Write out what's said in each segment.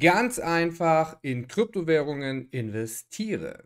ganz einfach in Kryptowährungen investieren.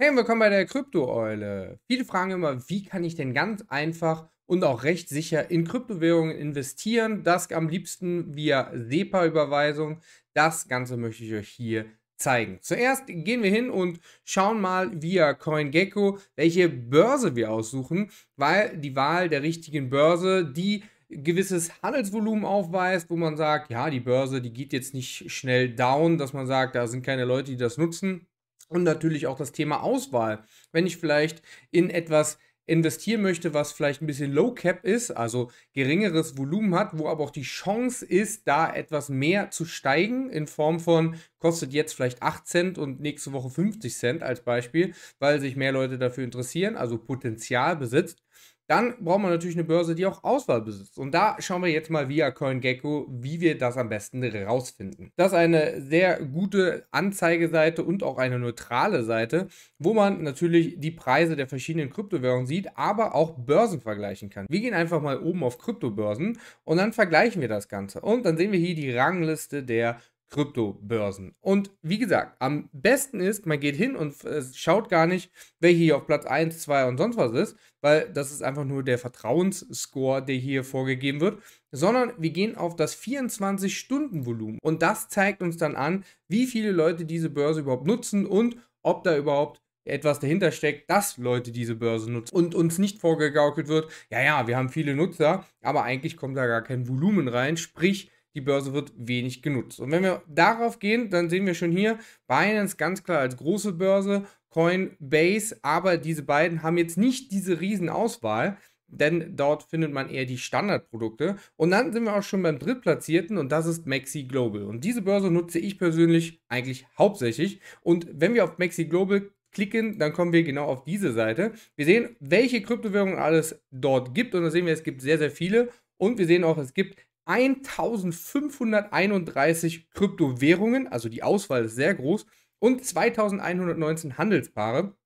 Hey, willkommen bei der Kryptoeule. Viele fragen immer, wie kann ich denn ganz einfach und auch recht sicher in Kryptowährungen investieren? Das am liebsten via SEPA-Überweisung. Das Ganze möchte ich euch hier zeigen. Zuerst gehen wir hin und schauen mal via CoinGecko, welche Börse wir aussuchen, weil die Wahl der richtigen Börse, die gewisses Handelsvolumen aufweist, wo man sagt, ja, die Börse, die geht jetzt nicht schnell down, dass man sagt, da sind keine Leute, die das nutzen. Und natürlich auch das Thema Auswahl. Wenn ich vielleicht in etwas investieren möchte, was vielleicht ein bisschen Low Cap ist, also geringeres Volumen hat, wo aber auch die Chance ist, da etwas mehr zu steigen in Form von kostet jetzt vielleicht 8 Cent und nächste Woche 50 Cent als Beispiel, weil sich mehr Leute dafür interessieren, also Potenzial besitzt, dann braucht man natürlich eine Börse, die auch Auswahl besitzt. Und da schauen wir jetzt mal via CoinGecko, wie wir das am besten rausfinden. Das ist eine sehr gute Anzeigeseite und auch eine neutrale Seite, wo man natürlich die Preise der verschiedenen Kryptowährungen sieht, aber auch Börsen vergleichen kann. Wir gehen einfach mal oben auf Kryptobörsen und dann vergleichen wir das Ganze. Und dann sehen wir hier die Rangliste der Kryptobörsen. Und wie gesagt, am besten ist, man geht hin und äh, schaut gar nicht, welche hier auf Platz 1, 2 und sonst was ist, weil das ist einfach nur der Vertrauensscore, der hier vorgegeben wird, sondern wir gehen auf das 24-Stunden-Volumen. Und das zeigt uns dann an, wie viele Leute diese Börse überhaupt nutzen und ob da überhaupt etwas dahinter steckt, dass Leute diese Börse nutzen und uns nicht vorgegaukelt wird, ja, ja, wir haben viele Nutzer, aber eigentlich kommt da gar kein Volumen rein, sprich, die Börse wird wenig genutzt. Und wenn wir darauf gehen, dann sehen wir schon hier Binance ganz klar als große Börse, Coinbase, aber diese beiden haben jetzt nicht diese Riesenauswahl, denn dort findet man eher die Standardprodukte. Und dann sind wir auch schon beim drittplatzierten und das ist Maxi Global. Und diese Börse nutze ich persönlich eigentlich hauptsächlich. Und wenn wir auf Maxi Global klicken, dann kommen wir genau auf diese Seite. Wir sehen, welche Kryptowährungen alles dort gibt und da sehen wir, es gibt sehr, sehr viele. Und wir sehen auch, es gibt 1531 Kryptowährungen, also die Auswahl ist sehr groß, und 2119 Handelspaare.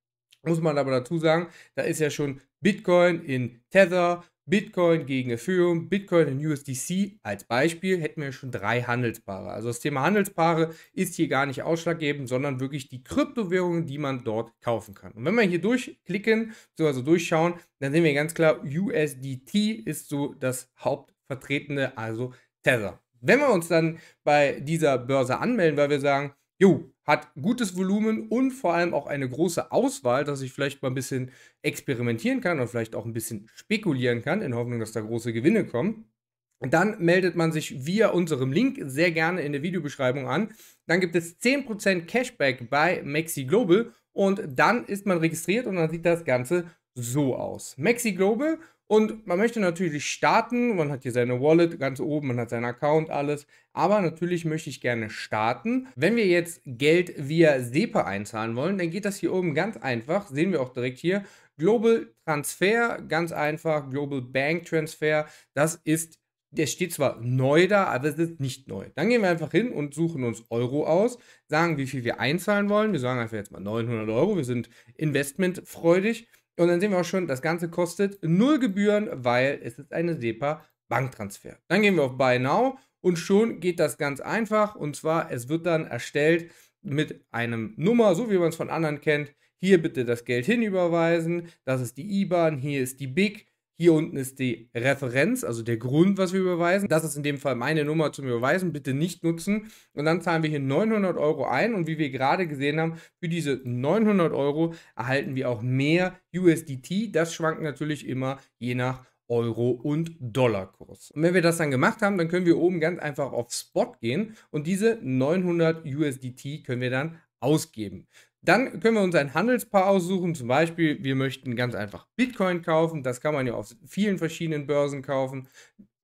Muss man aber dazu sagen, da ist ja schon Bitcoin in Tether, Bitcoin gegen Ethereum, Bitcoin in USDC als Beispiel, hätten wir schon drei Handelspaare. Also das Thema Handelspaare ist hier gar nicht ausschlaggebend, sondern wirklich die Kryptowährungen, die man dort kaufen kann. Und wenn wir hier durchklicken, so also durchschauen, dann sehen wir ganz klar, USDT ist so das Haupt vertretene, also Tether. Wenn wir uns dann bei dieser Börse anmelden, weil wir sagen, jo, hat gutes Volumen und vor allem auch eine große Auswahl, dass ich vielleicht mal ein bisschen experimentieren kann und vielleicht auch ein bisschen spekulieren kann, in Hoffnung, dass da große Gewinne kommen. Dann meldet man sich via unserem Link sehr gerne in der Videobeschreibung an. Dann gibt es 10% Cashback bei Maxi Global und dann ist man registriert und dann sieht das Ganze so aus. Maxi Global und man möchte natürlich starten, man hat hier seine Wallet ganz oben, man hat seinen Account, alles. Aber natürlich möchte ich gerne starten. Wenn wir jetzt Geld via SEPA einzahlen wollen, dann geht das hier oben ganz einfach. Sehen wir auch direkt hier. Global Transfer, ganz einfach. Global Bank Transfer, das ist der steht zwar neu da, aber es ist nicht neu. Dann gehen wir einfach hin und suchen uns Euro aus, sagen, wie viel wir einzahlen wollen. Wir sagen einfach jetzt mal 900 Euro, wir sind investmentfreudig. Und dann sehen wir auch schon, das Ganze kostet null Gebühren, weil es ist eine SEPA-Banktransfer. Dann gehen wir auf Buy Now und schon geht das ganz einfach. Und zwar, es wird dann erstellt mit einem Nummer, so wie man es von anderen kennt. Hier bitte das Geld hinüberweisen. Das ist die IBAN, hier ist die BIC. Hier unten ist die Referenz, also der Grund, was wir überweisen. Das ist in dem Fall meine Nummer zum Überweisen. Bitte nicht nutzen. Und dann zahlen wir hier 900 Euro ein. Und wie wir gerade gesehen haben, für diese 900 Euro erhalten wir auch mehr USDT. Das schwankt natürlich immer je nach Euro- und Dollarkurs. Und wenn wir das dann gemacht haben, dann können wir oben ganz einfach auf Spot gehen und diese 900 USDT können wir dann ausgeben. Dann können wir uns ein Handelspaar aussuchen. Zum Beispiel, wir möchten ganz einfach Bitcoin kaufen. Das kann man ja auf vielen verschiedenen Börsen kaufen.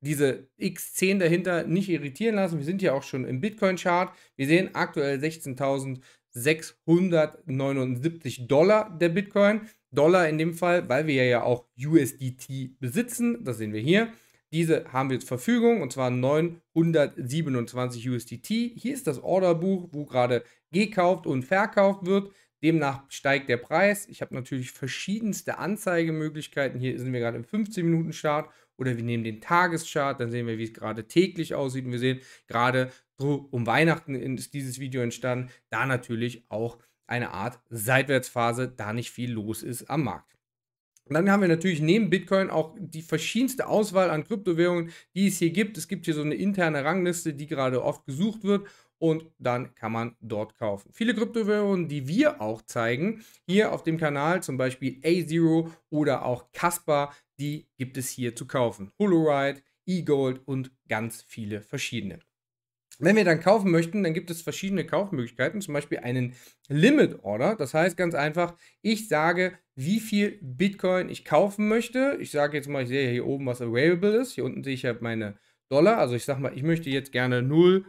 Diese X10 dahinter nicht irritieren lassen. Wir sind ja auch schon im Bitcoin-Chart. Wir sehen aktuell 16.679 Dollar der Bitcoin. Dollar in dem Fall, weil wir ja auch USDT besitzen. Das sehen wir hier. Diese haben wir zur Verfügung und zwar 927 USDT. Hier ist das Orderbuch, wo gerade gekauft und verkauft wird. Demnach steigt der Preis. Ich habe natürlich verschiedenste Anzeigemöglichkeiten. Hier sind wir gerade im 15-Minuten-Chart oder wir nehmen den Tageschart, dann sehen wir, wie es gerade täglich aussieht. Und wir sehen gerade so um Weihnachten ist dieses Video entstanden. Da natürlich auch eine Art Seitwärtsphase, da nicht viel los ist am Markt. Und dann haben wir natürlich neben Bitcoin auch die verschiedenste Auswahl an Kryptowährungen, die es hier gibt. Es gibt hier so eine interne Rangliste, die gerade oft gesucht wird und dann kann man dort kaufen. Viele Kryptowährungen, die wir auch zeigen, hier auf dem Kanal, zum Beispiel A0 oder auch Casper, die gibt es hier zu kaufen. Holoride, E-Gold und ganz viele verschiedene. Wenn wir dann kaufen möchten, dann gibt es verschiedene Kaufmöglichkeiten, zum Beispiel einen Limit Order. Das heißt ganz einfach, ich sage, wie viel Bitcoin ich kaufen möchte. Ich sage jetzt mal, ich sehe hier oben, was available ist. Hier unten sehe ich ja meine Dollar, also ich sag mal, ich möchte jetzt gerne 0,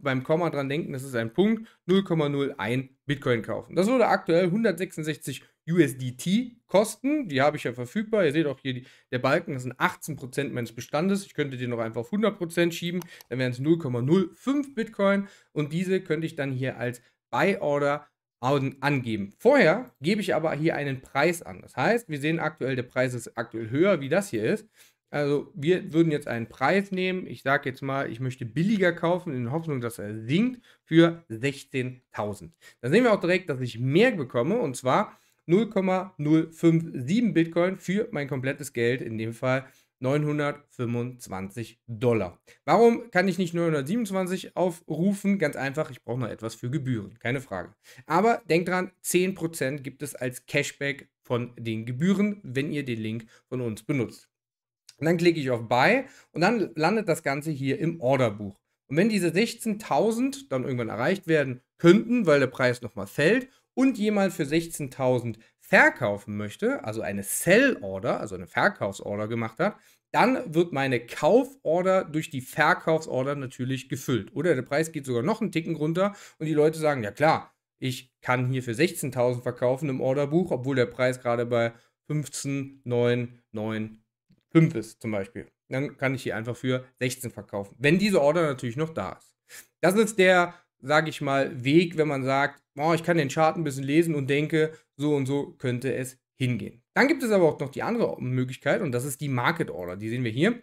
beim Komma dran denken, das ist ein Punkt, 0,01 Bitcoin kaufen. Das würde aktuell 166 USDT kosten, die habe ich ja verfügbar. Ihr seht auch hier die, der Balken, das sind 18% meines Bestandes. Ich könnte den noch einfach auf 100% schieben, dann wären es 0,05 Bitcoin und diese könnte ich dann hier als Buy Order angeben. Vorher gebe ich aber hier einen Preis an. Das heißt, wir sehen aktuell, der Preis ist aktuell höher, wie das hier ist. Also wir würden jetzt einen Preis nehmen, ich sage jetzt mal, ich möchte billiger kaufen, in der Hoffnung, dass er sinkt, für 16.000. Dann sehen wir auch direkt, dass ich mehr bekomme, und zwar 0,057 Bitcoin für mein komplettes Geld, in dem Fall 925 Dollar. Warum kann ich nicht 927 aufrufen? Ganz einfach, ich brauche noch etwas für Gebühren, keine Frage. Aber denkt dran, 10% gibt es als Cashback von den Gebühren, wenn ihr den Link von uns benutzt. Und dann klicke ich auf Buy und dann landet das Ganze hier im Orderbuch. Und wenn diese 16.000 dann irgendwann erreicht werden könnten, weil der Preis nochmal fällt und jemand für 16.000 verkaufen möchte, also eine Sell-Order, also eine Verkaufsorder gemacht hat, dann wird meine Kauforder durch die Verkaufsorder natürlich gefüllt. Oder der Preis geht sogar noch einen Ticken runter und die Leute sagen, ja klar, ich kann hier für 16.000 verkaufen im Orderbuch, obwohl der Preis gerade bei 15,999 5 ist zum Beispiel. Dann kann ich die einfach für 16 verkaufen. Wenn diese Order natürlich noch da ist. Das ist der, sage ich mal, Weg, wenn man sagt, oh, ich kann den Chart ein bisschen lesen und denke, so und so könnte es hingehen. Dann gibt es aber auch noch die andere Möglichkeit und das ist die Market Order. Die sehen wir hier.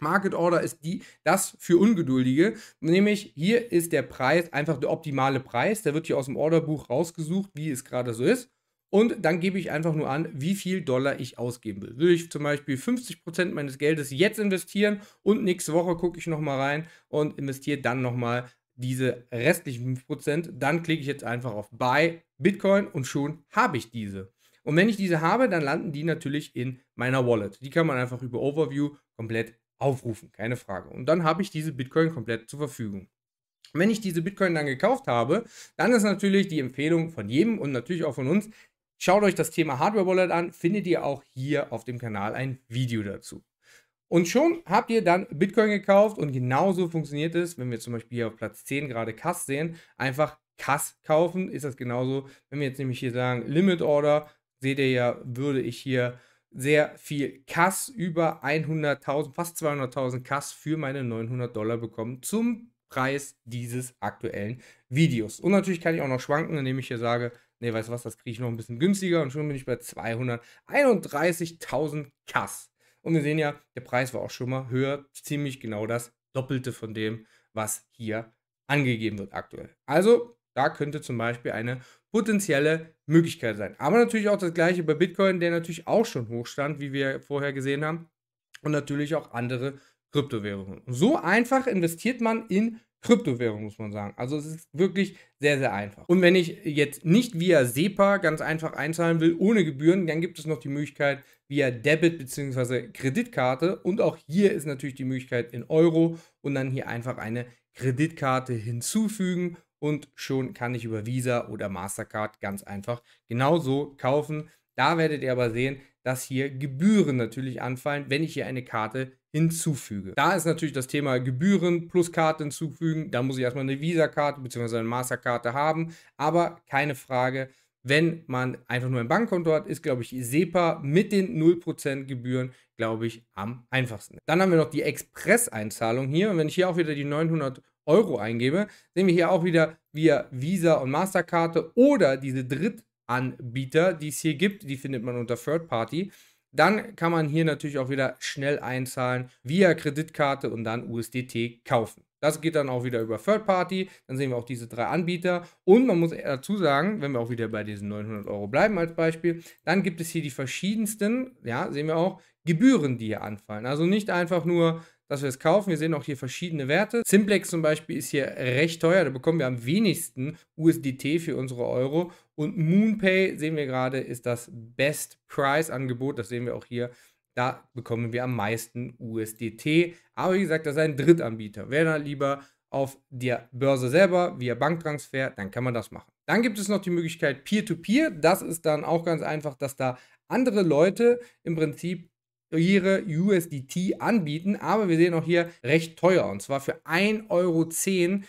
Market Order ist die, das für Ungeduldige, nämlich hier ist der Preis einfach der optimale Preis, der wird hier aus dem Orderbuch rausgesucht, wie es gerade so ist und dann gebe ich einfach nur an, wie viel Dollar ich ausgeben will. Will ich zum Beispiel 50% meines Geldes jetzt investieren und nächste Woche gucke ich nochmal rein und investiere dann nochmal diese restlichen 5%, dann klicke ich jetzt einfach auf Buy Bitcoin und schon habe ich diese. Und wenn ich diese habe, dann landen die natürlich in meiner Wallet. Die kann man einfach über Overview komplett aufrufen, keine Frage. Und dann habe ich diese Bitcoin komplett zur Verfügung. Wenn ich diese Bitcoin dann gekauft habe, dann ist natürlich die Empfehlung von jedem und natürlich auch von uns, Schaut euch das Thema Hardware Wallet an, findet ihr auch hier auf dem Kanal ein Video dazu. Und schon habt ihr dann Bitcoin gekauft und genauso funktioniert es, wenn wir zum Beispiel hier auf Platz 10 gerade Kass sehen, einfach Kass kaufen, ist das genauso. Wenn wir jetzt nämlich hier sagen Limit Order, seht ihr ja, würde ich hier sehr viel Kass, über 100.000, fast 200.000 Kass für meine 900 Dollar bekommen zum Preis dieses aktuellen Videos. Und natürlich kann ich auch noch schwanken, indem ich hier sage, nee, weißt du was, das kriege ich noch ein bisschen günstiger und schon bin ich bei 231.000 Kass. Und wir sehen ja, der Preis war auch schon mal höher, ziemlich genau das Doppelte von dem, was hier angegeben wird aktuell. Also, da könnte zum Beispiel eine potenzielle Möglichkeit sein. Aber natürlich auch das gleiche bei Bitcoin, der natürlich auch schon hoch stand, wie wir vorher gesehen haben. Und natürlich auch andere Kryptowährungen. So einfach investiert man in Kryptowährung, muss man sagen. Also es ist wirklich sehr, sehr einfach. Und wenn ich jetzt nicht via SEPA ganz einfach einzahlen will, ohne Gebühren, dann gibt es noch die Möglichkeit via Debit bzw. Kreditkarte. Und auch hier ist natürlich die Möglichkeit in Euro und dann hier einfach eine Kreditkarte hinzufügen. Und schon kann ich über Visa oder Mastercard ganz einfach genauso kaufen. Da werdet ihr aber sehen, dass hier Gebühren natürlich anfallen, wenn ich hier eine Karte hinzufüge. Da ist natürlich das Thema Gebühren plus Karte hinzufügen. Da muss ich erstmal eine Visa-Karte bzw. eine Masterkarte haben. Aber keine Frage, wenn man einfach nur ein Bankkonto hat, ist, glaube ich, SEPA mit den 0% Gebühren, glaube ich, am einfachsten. Dann haben wir noch die Express-Einzahlung hier. Und wenn ich hier auch wieder die 900 Euro eingebe, sehen wir hier auch wieder via Visa und Masterkarte oder diese Drittanbieter, die es hier gibt, die findet man unter Third Party. Dann kann man hier natürlich auch wieder schnell einzahlen via Kreditkarte und dann USDT kaufen. Das geht dann auch wieder über Third Party. Dann sehen wir auch diese drei Anbieter. Und man muss dazu sagen, wenn wir auch wieder bei diesen 900 Euro bleiben als Beispiel, dann gibt es hier die verschiedensten, ja, sehen wir auch, Gebühren, die hier anfallen. Also nicht einfach nur dass wir es kaufen. Wir sehen auch hier verschiedene Werte. Simplex zum Beispiel ist hier recht teuer. Da bekommen wir am wenigsten USDT für unsere Euro. Und MoonPay sehen wir gerade ist das Best Price Angebot. Das sehen wir auch hier. Da bekommen wir am meisten USDT. Aber wie gesagt, das ist ein Drittanbieter. Wer da lieber auf der Börse selber via Banktransfer, dann kann man das machen. Dann gibt es noch die Möglichkeit Peer-to-Peer. -Peer. Das ist dann auch ganz einfach, dass da andere Leute im Prinzip ihre USDT anbieten, aber wir sehen auch hier recht teuer und zwar für 1,10 Euro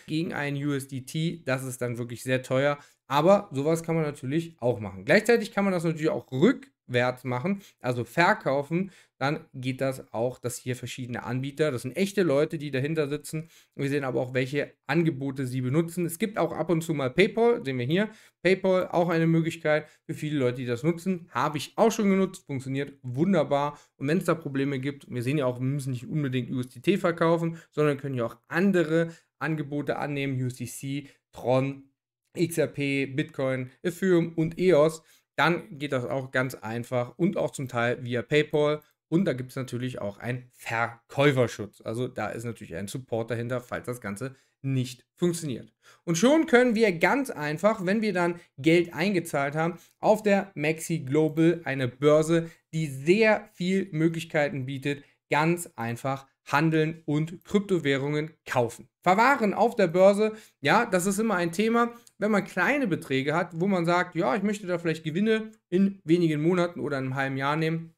gegen einen USDT. Das ist dann wirklich sehr teuer. Aber sowas kann man natürlich auch machen. Gleichzeitig kann man das natürlich auch rück Wert machen, also verkaufen, dann geht das auch, dass hier verschiedene Anbieter, das sind echte Leute, die dahinter sitzen. Wir sehen aber auch, welche Angebote sie benutzen. Es gibt auch ab und zu mal PayPal, sehen wir hier. PayPal auch eine Möglichkeit für viele Leute, die das nutzen. Habe ich auch schon genutzt, funktioniert wunderbar. Und wenn es da Probleme gibt, wir sehen ja auch, wir müssen nicht unbedingt USDT verkaufen, sondern können ja auch andere Angebote annehmen, USDC, Tron, XRP, Bitcoin, Ethereum und EOS dann geht das auch ganz einfach und auch zum Teil via PayPal. Und da gibt es natürlich auch einen Verkäuferschutz. Also da ist natürlich ein Support dahinter, falls das Ganze nicht funktioniert. Und schon können wir ganz einfach, wenn wir dann Geld eingezahlt haben, auf der Maxi Global, eine Börse, die sehr viel Möglichkeiten bietet, ganz einfach handeln und Kryptowährungen kaufen. Verwahren auf der Börse, ja, das ist immer ein Thema wenn man kleine Beträge hat, wo man sagt, ja, ich möchte da vielleicht Gewinne in wenigen Monaten oder einem halben Jahr nehmen,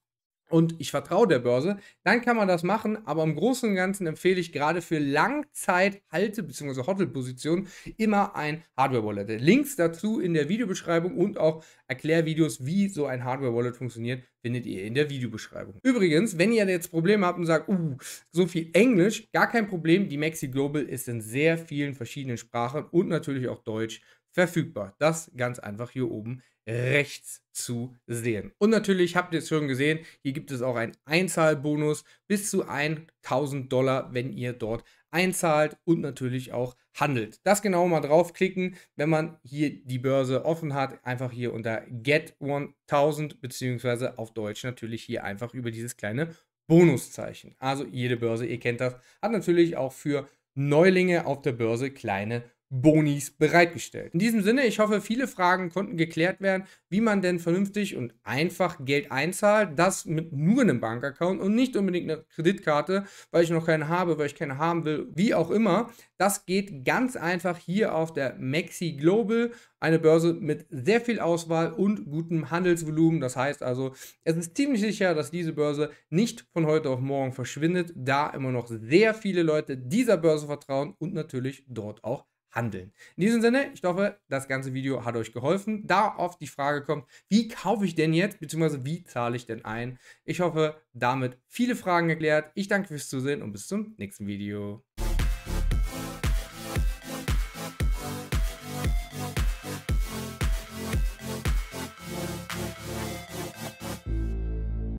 und ich vertraue der Börse, dann kann man das machen. Aber im Großen und Ganzen empfehle ich gerade für Langzeithalte bzw. Hotel-Positionen immer ein Hardware-Wallet. Links dazu in der Videobeschreibung und auch Erklärvideos, wie so ein Hardware-Wallet funktioniert, findet ihr in der Videobeschreibung. Übrigens, wenn ihr jetzt Probleme habt und sagt, uh, so viel Englisch, gar kein Problem. Die Maxi Global ist in sehr vielen verschiedenen Sprachen und natürlich auch Deutsch verfügbar. Das ganz einfach hier oben rechts zu sehen. Und natürlich habt ihr es schon gesehen, hier gibt es auch einen Einzahlbonus bis zu 1000 Dollar, wenn ihr dort einzahlt und natürlich auch handelt. Das genau mal draufklicken, wenn man hier die Börse offen hat, einfach hier unter Get 1000 beziehungsweise auf Deutsch natürlich hier einfach über dieses kleine Bonuszeichen. Also jede Börse, ihr kennt das, hat natürlich auch für Neulinge auf der Börse kleine Bonuszeichen. Bonis bereitgestellt. In diesem Sinne, ich hoffe, viele Fragen konnten geklärt werden, wie man denn vernünftig und einfach Geld einzahlt, das mit nur einem Bankaccount und nicht unbedingt einer Kreditkarte, weil ich noch keine habe, weil ich keine haben will, wie auch immer. Das geht ganz einfach hier auf der Maxi Global, eine Börse mit sehr viel Auswahl und gutem Handelsvolumen. Das heißt also, es ist ziemlich sicher, dass diese Börse nicht von heute auf morgen verschwindet, da immer noch sehr viele Leute dieser Börse vertrauen und natürlich dort auch handeln. In diesem Sinne, ich hoffe, das ganze Video hat euch geholfen. Da oft die Frage kommt, wie kaufe ich denn jetzt, beziehungsweise wie zahle ich denn ein? Ich hoffe, damit viele Fragen geklärt. Ich danke fürs Zusehen und bis zum nächsten Video.